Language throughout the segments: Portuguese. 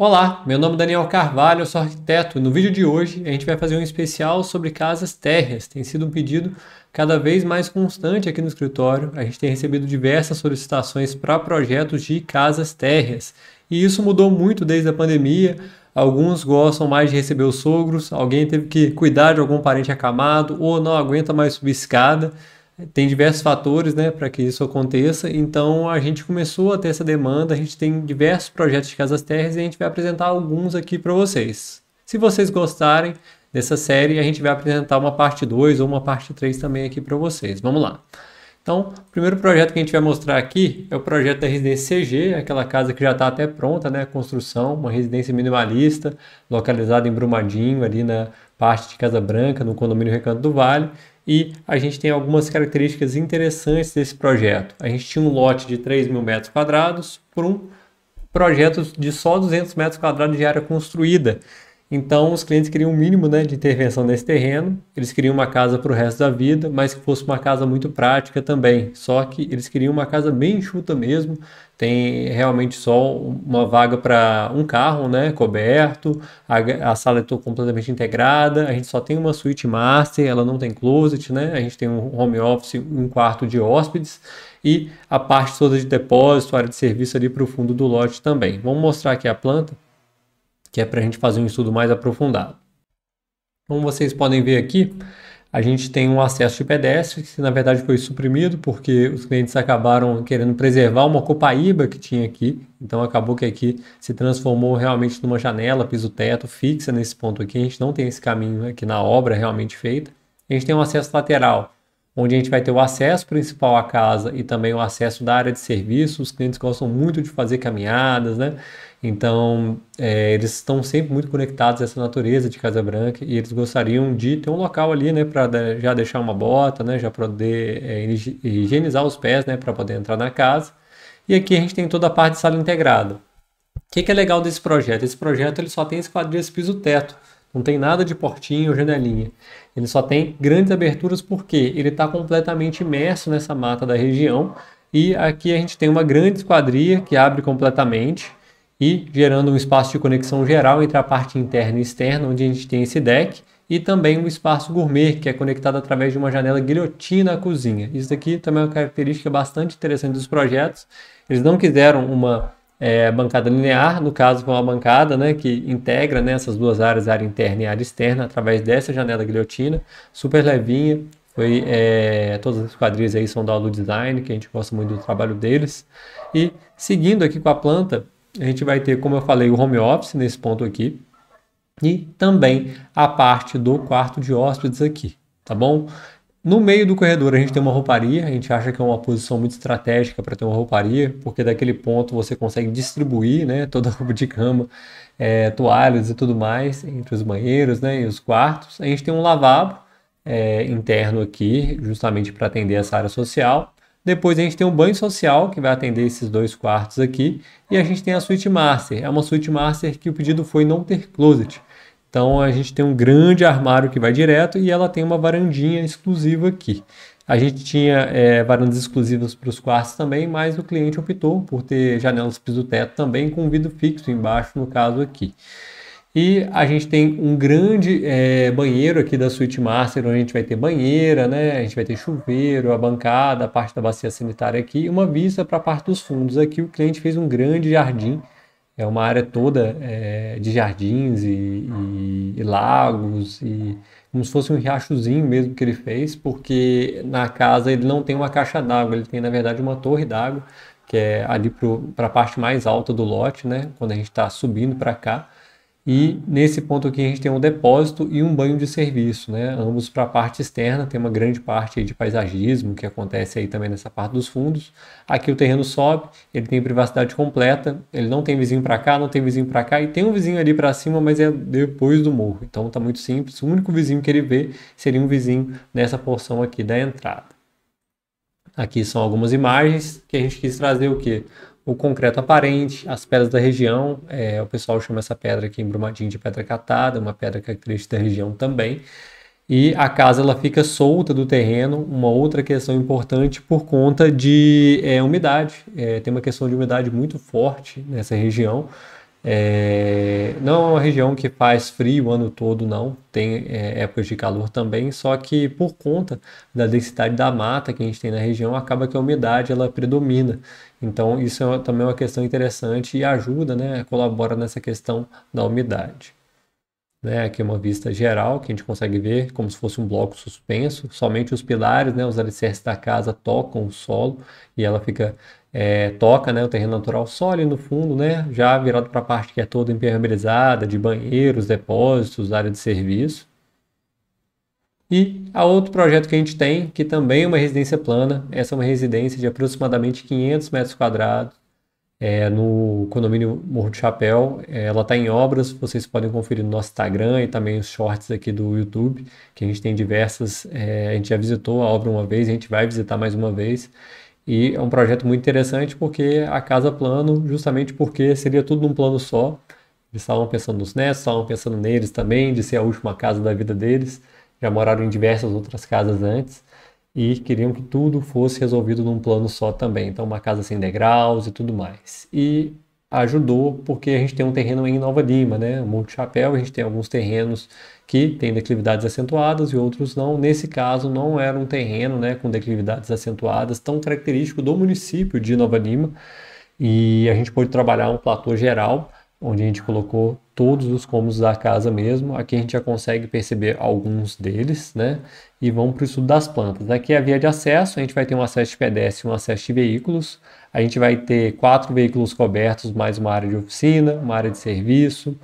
Olá, meu nome é Daniel Carvalho, eu sou arquiteto e no vídeo de hoje a gente vai fazer um especial sobre casas térreas. Tem sido um pedido cada vez mais constante aqui no escritório. A gente tem recebido diversas solicitações para projetos de casas térreas. E isso mudou muito desde a pandemia. Alguns gostam mais de receber os sogros, alguém teve que cuidar de algum parente acamado ou não aguenta mais subir escada tem diversos fatores né, para que isso aconteça, então a gente começou a ter essa demanda, a gente tem diversos projetos de Casas Terras e a gente vai apresentar alguns aqui para vocês. Se vocês gostarem dessa série, a gente vai apresentar uma parte 2 ou uma parte 3 também aqui para vocês. Vamos lá! Então, o primeiro projeto que a gente vai mostrar aqui é o projeto da residência CG, aquela casa que já está até pronta, né? A construção, uma residência minimalista, localizada em Brumadinho, ali na parte de Casa Branca, no condomínio Recanto do Vale e a gente tem algumas características interessantes desse projeto. A gente tinha um lote de 3 mil metros quadrados por um projeto de só 200 metros quadrados de área construída. Então, os clientes queriam um mínimo né, de intervenção nesse terreno, eles queriam uma casa para o resto da vida, mas que fosse uma casa muito prática também. Só que eles queriam uma casa bem enxuta mesmo, tem realmente só uma vaga para um carro né, coberto, a, a sala é completamente integrada, a gente só tem uma suíte master, ela não tem closet, né, a gente tem um home office, um quarto de hóspedes e a parte toda de depósito, área de serviço ali para o fundo do lote também. Vamos mostrar aqui a planta que é para a gente fazer um estudo mais aprofundado. Como vocês podem ver aqui, a gente tem um acesso de pedestre que na verdade foi suprimido porque os clientes acabaram querendo preservar uma copaíba que tinha aqui, então acabou que aqui se transformou realmente numa janela, piso-teto fixa nesse ponto aqui. A gente não tem esse caminho aqui na obra realmente feita. A gente tem um acesso lateral onde a gente vai ter o acesso principal à casa e também o acesso da área de serviço. Os clientes gostam muito de fazer caminhadas, né? Então, é, eles estão sempre muito conectados a essa natureza de Casa Branca e eles gostariam de ter um local ali, né, para já deixar uma bota, né, já poder é, higienizar os pés, né, para poder entrar na casa. E aqui a gente tem toda a parte de sala integrada. O que, que é legal desse projeto? Esse projeto ele só tem esse quadrilho piso-teto. Não tem nada de portinho ou janelinha. Ele só tem grandes aberturas porque ele está completamente imerso nessa mata da região. E aqui a gente tem uma grande esquadria que abre completamente e gerando um espaço de conexão geral entre a parte interna e externa, onde a gente tem esse deck, e também um espaço gourmet, que é conectado através de uma janela guilhotina à cozinha. Isso aqui também é uma característica bastante interessante dos projetos. Eles não quiseram uma é, bancada linear, no caso com a bancada né, que integra né, essas duas áreas, área interna e área externa, através dessa janela guilhotina, super levinha, foi, é, todas as quadrilhas aí são da Alu Design, que a gente gosta muito do trabalho deles, e seguindo aqui com a planta, a gente vai ter, como eu falei, o home office nesse ponto aqui, e também a parte do quarto de hóspedes aqui, tá bom? No meio do corredor a gente tem uma rouparia, a gente acha que é uma posição muito estratégica para ter uma rouparia, porque daquele ponto você consegue distribuir né, toda a roupa de cama, é, toalhas e tudo mais entre os banheiros né, e os quartos. A gente tem um lavabo é, interno aqui, justamente para atender essa área social. Depois a gente tem um banho social, que vai atender esses dois quartos aqui. E a gente tem a suíte master. É uma suíte master que o pedido foi não ter closet. Então a gente tem um grande armário que vai direto e ela tem uma varandinha exclusiva aqui. A gente tinha é, varandas exclusivas para os quartos também, mas o cliente optou por ter janelas piso-teto também com vidro fixo embaixo, no caso aqui. E a gente tem um grande é, banheiro aqui da suíte master, onde a gente vai ter banheira, né? A gente vai ter chuveiro, a bancada, a parte da bacia sanitária aqui, uma vista para a parte dos fundos. Aqui o cliente fez um grande jardim é uma área toda é, de jardins e, e, e, lagos e como se fosse um riachozinho mesmo que ele fez, porque na casa ele não tem uma caixa d'água, ele tem na verdade uma torre d'água que é ali para a parte mais alta do lote, né? Quando a gente está subindo para cá, e nesse ponto aqui a gente tem um depósito e um banho de serviço, né? Ambos para a parte externa, tem uma grande parte de paisagismo que acontece aí também nessa parte dos fundos. Aqui o terreno sobe, ele tem privacidade completa, ele não tem vizinho para cá, não tem vizinho para cá e tem um vizinho ali para cima, mas é depois do morro. Então tá muito simples, o único vizinho que ele vê seria um vizinho nessa porção aqui da entrada. Aqui são algumas imagens que a gente quis trazer o quê? o concreto aparente, as pedras da região, é, o pessoal chama essa pedra aqui em Brumadinho de pedra catada, uma pedra característica da região também. E a casa ela fica solta do terreno, uma outra questão importante por conta de é, umidade. É, tem uma questão de umidade muito forte nessa região. É, não é uma região que faz frio o ano todo, não. Tem é, épocas de calor também, só que por conta da densidade da mata que a gente tem na região, acaba que a umidade ela predomina. Então isso é também é uma questão interessante e ajuda, né, colabora nessa questão da umidade. Né? Aqui é uma vista geral que a gente consegue ver como se fosse um bloco suspenso. Somente os pilares, né, os alicerces da casa tocam o solo e ela fica é, toca né, o terreno natural só ali no fundo, né, já virado para a parte que é toda impermeabilizada, de banheiros, depósitos, área de serviço. E há outro projeto que a gente tem, que também é uma residência plana. Essa é uma residência de aproximadamente 500 metros quadrados, é, no condomínio Morro do Chapéu. É, ela está em obras, vocês podem conferir no nosso Instagram e também os shorts aqui do YouTube, que a gente tem diversas. É, a gente já visitou a obra uma vez, a gente vai visitar mais uma vez. E é um projeto muito interessante porque a casa plano, justamente porque seria tudo num plano só. Eles estavam pensando nos netos, estavam pensando neles também, de ser a última casa da vida deles. Já moraram em diversas outras casas antes e queriam que tudo fosse resolvido num plano só também. Então, uma casa sem degraus e tudo mais. E ajudou porque a gente tem um terreno em Nova Lima, né? Monte Chapéu, a gente tem alguns terrenos que têm declividades acentuadas e outros não. Nesse caso, não era um terreno né, com declividades acentuadas tão característico do município de Nova Lima. E a gente pôde trabalhar um platô geral onde a gente colocou todos os cômodos da casa mesmo. Aqui a gente já consegue perceber alguns deles, né? E vamos para o estudo das plantas. Aqui é a via de acesso, a gente vai ter um acesso de pedestre e um acesso de veículos. A gente vai ter quatro veículos cobertos, mais uma área de oficina, uma área de serviço,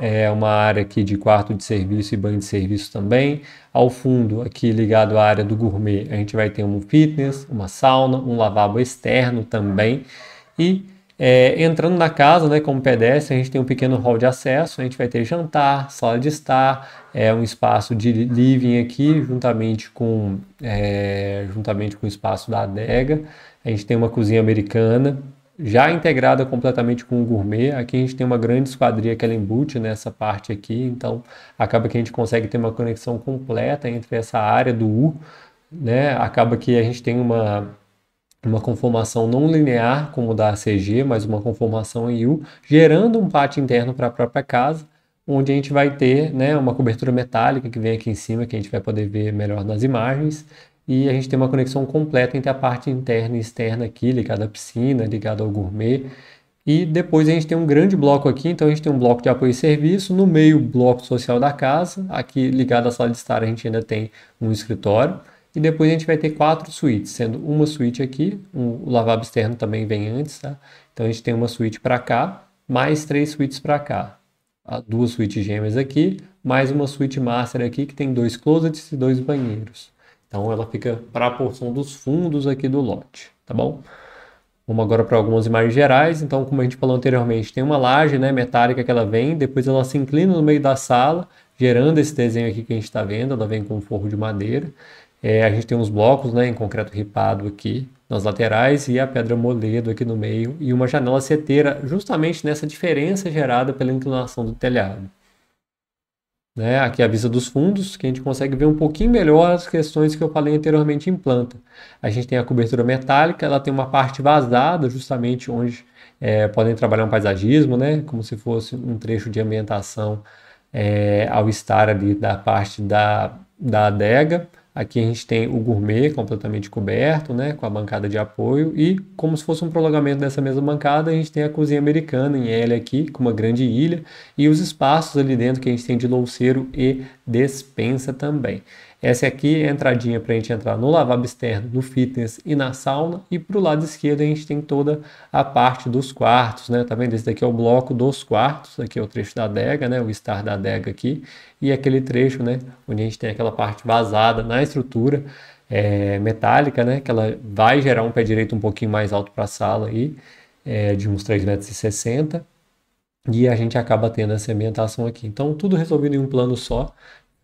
é uma área aqui de quarto de serviço e banho de serviço também. Ao fundo, aqui ligado à área do gourmet, a gente vai ter um fitness, uma sauna, um lavabo externo também. E é, entrando na casa, né, como pedestre, a gente tem um pequeno hall de acesso, a gente vai ter jantar, sala de estar, é, um espaço de living aqui, juntamente com, é, juntamente com o espaço da adega. A gente tem uma cozinha americana, já integrada completamente com o gourmet. Aqui a gente tem uma grande esquadria que ela é embute nessa né, parte aqui, então acaba que a gente consegue ter uma conexão completa entre essa área do U, né? acaba que a gente tem uma uma conformação não linear, como da CG, mas uma conformação em U, gerando um pátio interno para a própria casa, onde a gente vai ter né, uma cobertura metálica que vem aqui em cima, que a gente vai poder ver melhor nas imagens, e a gente tem uma conexão completa entre a parte interna e externa aqui, ligada à piscina, ligada ao gourmet, e depois a gente tem um grande bloco aqui, então a gente tem um bloco de apoio e serviço, no meio bloco social da casa, aqui ligado à sala de estar a gente ainda tem um escritório, e depois a gente vai ter quatro suítes, sendo uma suíte aqui, um, o lavabo externo também vem antes, tá? Então a gente tem uma suíte para cá, mais três suítes para cá. Ah, duas suítes gêmeas aqui, mais uma suíte master aqui que tem dois closets e dois banheiros. Então ela fica para a porção dos fundos aqui do lote, tá bom? Vamos agora para algumas imagens gerais. Então, como a gente falou anteriormente, tem uma laje né, metálica que ela vem, depois ela se inclina no meio da sala, gerando esse desenho aqui que a gente está vendo. Ela vem com um forro de madeira. É, a gente tem uns blocos né, em concreto ripado aqui nas laterais e a pedra moledo aqui no meio e uma janela seteira justamente nessa diferença gerada pela inclinação do telhado. Né, aqui a vista dos fundos, que a gente consegue ver um pouquinho melhor as questões que eu falei anteriormente em planta. A gente tem a cobertura metálica, ela tem uma parte vazada, justamente onde é, podem trabalhar um paisagismo, né, como se fosse um trecho de ambientação é, ao estar ali da parte da, da adega. Aqui a gente tem o gourmet completamente coberto, né, com a bancada de apoio e como se fosse um prolongamento dessa mesma bancada, a gente tem a cozinha americana em L aqui, com uma grande ilha e os espaços ali dentro que a gente tem de louceiro e despensa também. Essa aqui é a entradinha para a gente entrar no lavabo externo, no fitness e na sauna. E para o lado esquerdo a gente tem toda a parte dos quartos, né? Tá vendo? Esse daqui é o bloco dos quartos, aqui é o trecho da adega, né? O estar da adega aqui. E aquele trecho, né? Onde a gente tem aquela parte vazada na estrutura é, metálica, né? Que ela vai gerar um pé direito um pouquinho mais alto para a sala aí, é, de uns 3,60 metros e a gente acaba tendo essa ambientação aqui. Então, tudo resolvido em um plano só.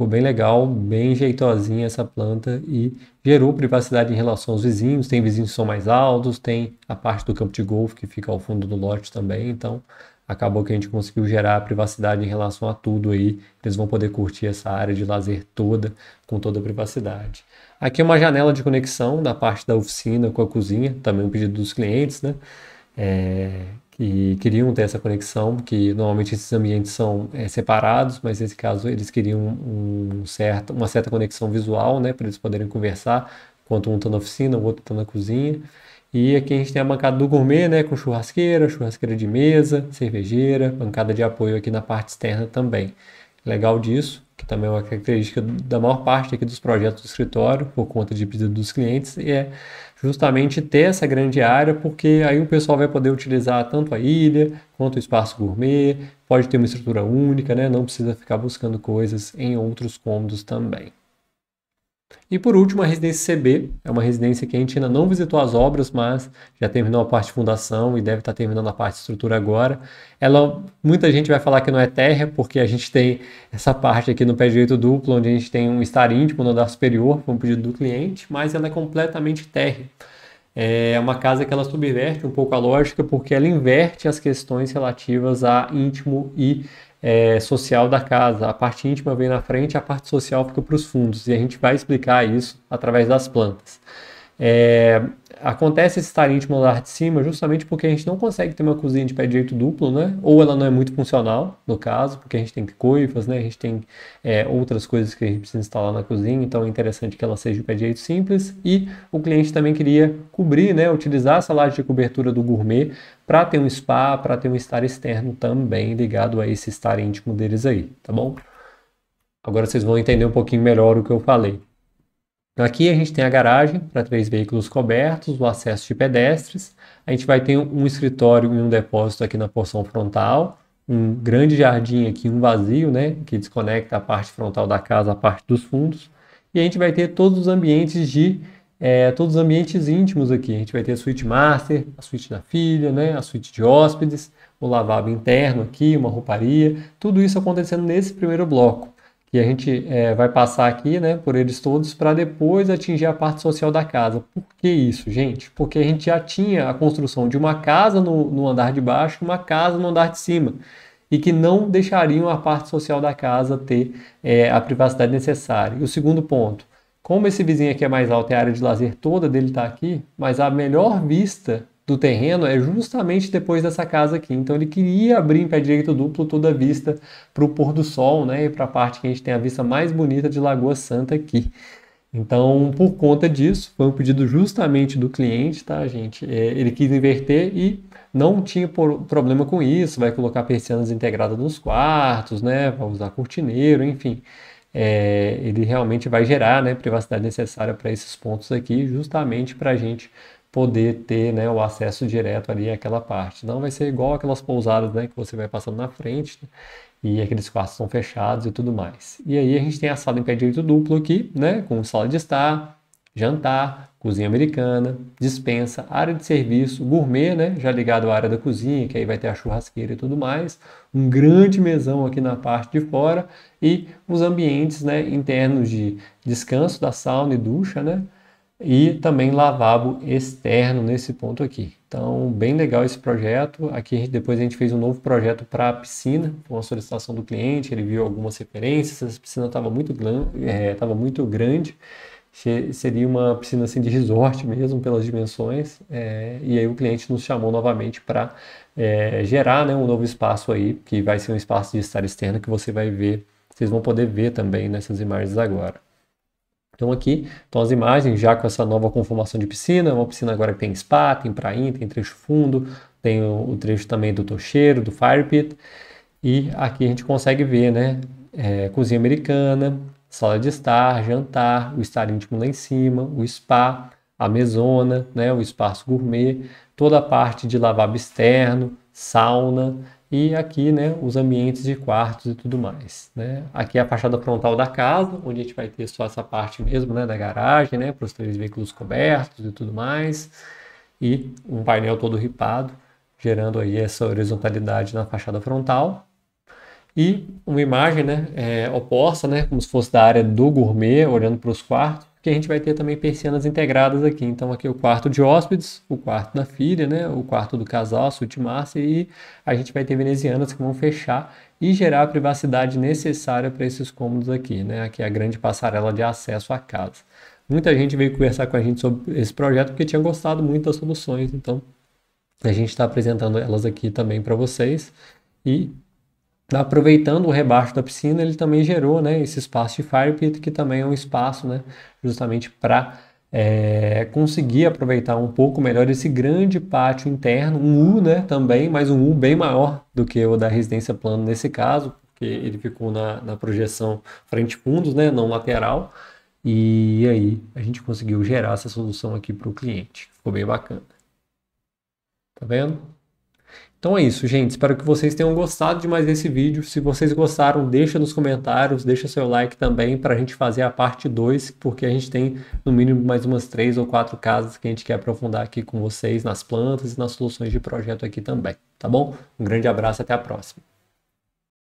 Ficou bem legal, bem jeitosinha essa planta e gerou privacidade em relação aos vizinhos. Tem vizinhos que são mais altos, tem a parte do campo de golfe que fica ao fundo do lote também. Então acabou que a gente conseguiu gerar privacidade em relação a tudo aí. Eles vão poder curtir essa área de lazer toda com toda a privacidade. Aqui é uma janela de conexão da parte da oficina com a cozinha, também um pedido dos clientes, né? É, e queriam ter essa conexão, porque normalmente esses ambientes são é, separados, mas nesse caso eles queriam um certo, uma certa conexão visual, né, para eles poderem conversar, enquanto um está na oficina, o outro está na cozinha. E aqui a gente tem a bancada do gourmet, né, com churrasqueira, churrasqueira de mesa, cervejeira, bancada de apoio aqui na parte externa também legal disso, que também é uma característica da maior parte aqui dos projetos do escritório, por conta de pedido dos clientes, e é justamente ter essa grande área, porque aí o pessoal vai poder utilizar tanto a ilha quanto o espaço gourmet, pode ter uma estrutura única, né? não precisa ficar buscando coisas em outros cômodos também. E por último, a residência CB é uma residência que a gente ainda não visitou as obras, mas já terminou a parte de fundação e deve estar terminando a parte de estrutura agora. Ela, muita gente vai falar que não é terra porque a gente tem essa parte aqui no pé direito duplo, onde a gente tem um estar íntimo no andar superior, foi um pedido do cliente, mas ela é completamente terra É uma casa que ela subverte um pouco a lógica, porque ela inverte as questões relativas a íntimo e é, social da casa. A parte íntima vem na frente, a parte social fica para os fundos. E a gente vai explicar isso através das plantas. É, acontece esse estar íntimo de cima justamente porque a gente não consegue ter uma cozinha de pé direito duplo, né? Ou ela não é muito funcional, no caso, porque a gente tem coifas, né? A gente tem é, outras coisas que a gente precisa instalar na cozinha, então é interessante que ela seja de pé direito simples. E o cliente também queria cobrir, né? Utilizar essa laje de cobertura do gourmet para ter um spa, para ter um estar externo também ligado a esse estar íntimo deles aí, tá bom? Agora vocês vão entender um pouquinho melhor o que eu falei. Então aqui a gente tem a garagem para três veículos cobertos, o acesso de pedestres. A gente vai ter um escritório e um depósito aqui na porção frontal, um grande jardim aqui, um vazio, né, que desconecta a parte frontal da casa a parte dos fundos. E a gente vai ter todos os ambientes de é, todos os ambientes íntimos aqui. A gente vai ter a suíte master, a suíte da filha, né, a suíte de hóspedes, o lavabo interno aqui, uma rouparia, tudo isso acontecendo nesse primeiro bloco que a gente é, vai passar aqui, né, por eles todos, para depois atingir a parte social da casa. Por que isso, gente? Porque a gente já tinha a construção de uma casa no, no andar de baixo, uma casa no andar de cima, e que não deixariam a parte social da casa ter é, a privacidade necessária. E o segundo ponto, como esse vizinho aqui é mais alto e é a área de lazer toda dele está aqui, mas a melhor vista do terreno é justamente depois dessa casa aqui. Então ele queria abrir em pé direito duplo toda a vista para o pôr do sol, né? E para a parte que a gente tem a vista mais bonita de Lagoa Santa aqui. Então, por conta disso, foi um pedido justamente do cliente, tá, gente? É, ele quis inverter e não tinha problema com isso. Vai colocar persianas integradas nos quartos, né? Vai usar cortineiro, enfim. É, ele realmente vai gerar né, privacidade necessária para esses pontos aqui, justamente para a gente poder ter né, o acesso direto ali àquela parte. Não vai ser igual aquelas pousadas né, que você vai passando na frente né, e aqueles quartos são fechados e tudo mais. E aí a gente tem a sala em pé direito duplo aqui, né, com sala de estar, jantar, cozinha americana, dispensa, área de serviço, gourmet, né, já ligado à área da cozinha, que aí vai ter a churrasqueira e tudo mais, um grande mesão aqui na parte de fora e os ambientes né, internos de descanso da sauna e ducha, né, e também lavabo externo nesse ponto aqui. Então, bem legal esse projeto. Aqui depois a gente fez um novo projeto para a piscina, uma solicitação do cliente, ele viu algumas referências, a piscina estava muito, é, muito grande, seria uma piscina assim de resort mesmo pelas dimensões, é, e aí o cliente nos chamou novamente para é, gerar né, um novo espaço aí, que vai ser um espaço de estar externo que você vai ver, vocês vão poder ver também nessas imagens agora. Então aqui estão as imagens já com essa nova conformação de piscina, uma piscina agora que tem spa, tem prainha, tem trecho fundo, tem o, o trecho também do tocheiro, do fire pit. E aqui a gente consegue ver, né, é, cozinha americana, sala de estar, jantar, o estar íntimo lá em cima, o spa, a mesona, né, o espaço gourmet, toda a parte de lavabo externo, sauna e aqui né, os ambientes de quartos e tudo mais. Né? Aqui é a fachada frontal da casa, onde a gente vai ter só essa parte mesmo né, da garagem, né, para os três veículos cobertos e tudo mais, e um painel todo ripado, gerando aí essa horizontalidade na fachada frontal. E uma imagem né, é, oposta, né, como se fosse da área do gourmet, olhando para os quartos, que a gente vai ter também persianas integradas aqui. Então aqui é o quarto de hóspedes, o quarto da filha, né, o quarto do casal, a suíte master e a gente vai ter venezianas que vão fechar e gerar a privacidade necessária para esses cômodos aqui, né? Aqui é a grande passarela de acesso à casa. Muita gente veio conversar com a gente sobre esse projeto porque tinha gostado muito das soluções, então a gente está apresentando elas aqui também para vocês e aproveitando o rebaixo da piscina, ele também gerou né, esse espaço de fire pit, que também é um espaço né, justamente para é, conseguir aproveitar um pouco melhor esse grande pátio interno, um U né, também, mas um U bem maior do que o da residência plano nesse caso, porque ele ficou na, na projeção frente fundos, né, não lateral, e aí a gente conseguiu gerar essa solução aqui para o cliente. Ficou bem bacana. Tá vendo? Então é isso, gente. Espero que vocês tenham gostado de mais esse vídeo. Se vocês gostaram, deixa nos comentários, deixa seu like também para a gente fazer a parte 2, porque a gente tem no mínimo mais umas três ou quatro casas que a gente quer aprofundar aqui com vocês nas plantas e nas soluções de projeto aqui também, tá bom? Um grande abraço, e até a próxima.